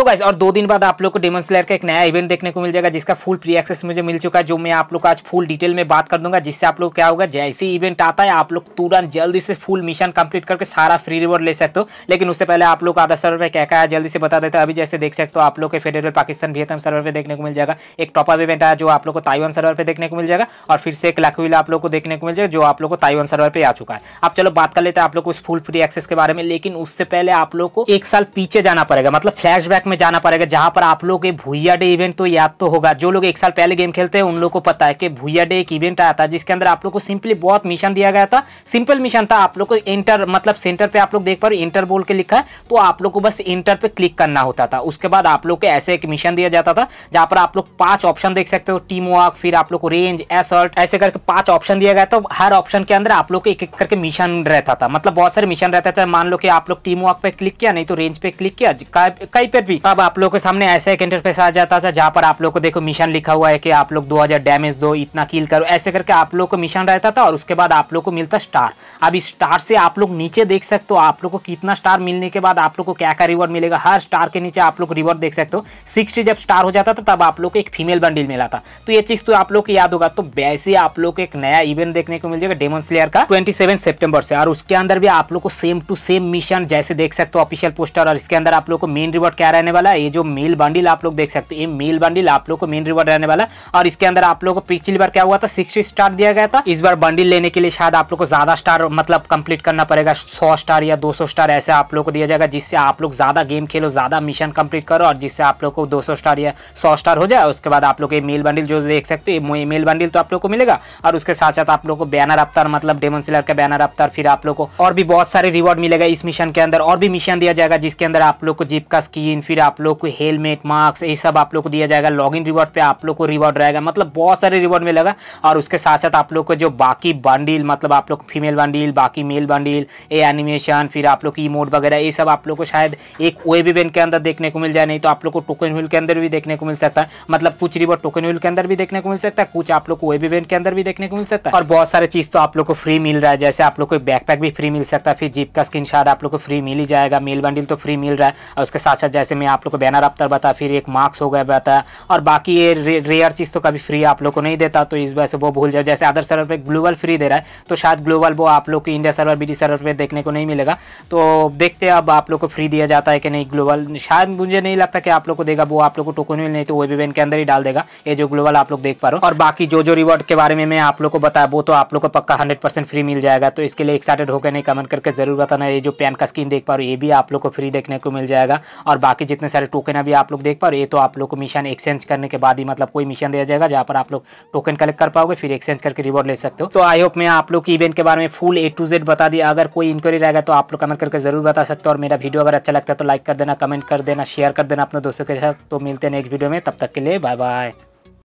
तो गाइज और दो दिन बाद आप लोग को डेमन स्लेयर का एक नया इवेंट देखने को मिल जाएगा जिसका फुल प्री एक्सेस मुझे मिल चुका है जो मैं आप लोग को आज फुल डिटेल में बात कर दूंगा जिससे आप लोग क्या होगा जैसे ही इवेंट आता है आप लोग तुरंत जल्दी से फुल मिशन कंप्लीट करके सारा फ्री रिवॉर्ड ले सकते हो लेकिन उससे पहले आप लोग आधा सर्वर पर क्या क्या है जल्दी से बता देते हैं अभी जैसे देख सकते हो आप लोग के फेडरल पाकिस्तान वियतनाम सर्वर पर देखने को मिल जाएगा एक टॉपअप इवेंट आया जो आप लोग को ताइवान सर्वर पर देखने को मिल जाएगा और फिर से एक लाखवीला आप लोग को देखने को मिल जाएगा जो आप लोग को ताइवान सर्वर पर आ चुका है आप चलो बात कर लेते हैं आप लोग उस फुल फ्री एक्सेस के बारे में लेकिन उससे पहले आप लोग को एक साल पीछे जाना पड़ेगा मतलब फ्लैश में जाना पड़ेगा जहाँ पर आप लोग के भूया डे इवेंट तो याद तो होगा जो लोग एक साल पहले गेम खेलते हैं उन लोग को पता है कि भूया डे एक इवेंट आया था जिसके अंदर आप लोग को सिंपली बहुत मिशन दिया गया था सिंपल मिशन था आप लोग को इंटर मतलब सेंटर पे आप लोग देख पा रहे इंटर बोल के लिखा है तो आप लोग को बस इंटर पे क्लिक करना होता था उसके बाद आप लोग को ऐसे एक मिशन दिया जाता था जहाँ पर आप लोग पांच ऑप्शन देख सकते हो टीम वर्क फिर आप लोग को रेंज एसर्ट ऐसे करके पांच ऑप्शन दिया गया था हर ऑप्शन के अंदर आप लोग को एक एक करके मिशन रहता था मतलब बहुत सारे मिशन रहता था मान लो कि आप लोग टीम वर्क पे क्लिक किया नहीं तो रेंज पे क्लिक किया कई पे भी अब आप लोग के सामने ऐसा एक इंटरफेस आ जाता था जहाँ पर आप लोग को देखो मिशन लिखा हुआ है कि आप लोग 2000 डैमेज दो इतना किल करो ऐसे करके आप लोग को मिशन रहता था और उसके बाद आप लोग को मिलता स्टार अब इस स्टार से आप लोग नीचे देख सकते हो आप लोग को कितना स्टार मिलने के बाद आप लोग को क्या क्या रिवॉर्ड मिलेगा हर स्टार के नीचे आप लोग रिवॉर्ड देख सकते हो सिक्सटी जब स्टार हो जाता था तब आप लोग को एक फीमेल बंडल मिला था तो ये चीज़ तो आप लोग को याद होगा तो वैसे आप लोग को एक नया इवेंट देखने को मिल जाएगा डेमन स्लेयर का ट्वेंटी सेप्टेम्बर से और उसके अंदर भी आप लोग को सेम टू सेम मिशन जैसे देख सकते हो ऑफिशियल पोस्टर और इसके अंदर आप लोग को मेन रिवॉर्ड क्या रहा रहने वाला है ये जो मेल बंडल आप लोग देख सकते हैं मेल बंडल आप लोग को मेन रिवॉर्ड रहने वाला और इसके अंदर आप लोग को पिछली बार क्या हुआ था सिक्स स्टार दिया गया था इस बार बंडल लेने के लिए शायद आप लोग को ज्यादा स्टार मतलब कंप्लीट करना पड़ेगा सौ स्टार या दो स्टार ऐसे आप लोग को दिया जाएगा जिससे आप लोग ज्यादा गेम खेलो ज्यादा मिशन कंप्लीट करो और जिससे आप लोग को दो स्टार या सौ स्टार हो जाए उसके बाद आप लोग ये मेल बंडल जो देख सकते हैं मेल बंडल तो आप लोग को मिलेगा और उसके साथ साथ आप लोग को बैनर अवतार मतलब डेमन सिलर का बैनर अवतार फिर आप लोग को और भी बहुत सारे रिवॉर्ड मिलेगा इस मिशन के अंदर और भी मिशन दिया जाएगा जिसके अंदर आप लोग को जीप का स्कीन फिर आप लोग को हेलमेट मास्क ये सब आप लोग को दिया जाएगा लॉग इन रिवॉर्ड पे आप लोग को रिवॉर्ड रहेगा मतलब बहुत सारे रिवॉर्ड मिलेगा और उसके साथ साथ आप लोग को जो बाकी बंडील मतलब आप लोग फीमेल बंडील बाकी मेल बंडील ए एनिमेशन फिर आप लोग की इमोट वगैरह ये सब आप लोग को शायद एक वेब इवेंट के अंदर देखने को मिल जाए नहीं तो आप लोग को टोकन व्हील के अंदर भी देखने को मिल सकता है मतलब कुछ रिवॉर्ड टोकन व्हील के अंदर भी देखने को मिल सकता है कुछ आप लोग को वेब इवेंट के अंदर भी देखने को मिल सकता है और बहुत सारे चीज़ तो आप लोग को फ्री मिल रहा है जैसे आप लोग को बैकपैक भी फ्री मिल सकता है फिर जीप का स्क्रीन शायद आप लोग को फ्री मिल ही जाएगा मेल बंडील तो फ्री मिल रहा है और उसके साथ साथ जैसे में आप लोग को बैनर अफ्तर बता फिर एक मार्क्स हो गया बता और बाकी ये रे, रेयर चीज़ तो कभी फ्री आप लोग को नहीं देता तो इस वजह से वो भूल जाए जैसे अदर सर्वर पर ग्लोबल फ्री दे रहा है तो शायद ग्लोबल वो आप लोग को इंडिया सर्वर बी सर्वर पर देखने को नहीं मिलेगा तो देखते अब आप लोग को फ्री दिया जाता है कि नहीं ग्लोबल शायद मुझे नहीं लगता कि आप लोग को देगा वो आप लोग को टोकन नहीं तो वो वेबीबेन के अंदर ही डाल देगा ये जो ग्लोबल आप लोग देख पा रहे हो और बाकी जो जो रिवॉर्ड के बारे में मैं आप लोग को बताया वो तो आप लोग को पक्का हंड्रेड फ्री मिल जाएगा तो इसके लिए एक्साइटेड होकर नहीं कमेंट करके जरूर बताना ये जो पैन का स्क्रीन देख पा रहे हो ये भी आप लोग को फ्री देखने को मिल जाएगा और बाकी जितने सारे टोकन अभी आप लोग देख पा रहे ये तो आप लोग को मिशन एक्सचेंज करने के बाद ही मतलब कोई मिशन दिया जाएगा जहाँ पर आप लोग टोकन कलेक्ट कर पाओगे फिर एक्सचेंज करके रिवॉर्ड ले सकते हो तो आई होप मैं आप लोग की इवेंट के बारे में फुल ए टू जेड बता दिया अगर कोई इंक्वारी रहेगा तो आप लोग कमेंट करके जरूर बता सकते हो और मेरा वीडियो अगर अच्छा लगता है तो लाइक कर देना कमेंट कर देना शेयर कर देना अपने दोस्तों के साथ तो मिलते हैं नेक्स्ट वीडियो में तब तक के लिए बाय बाय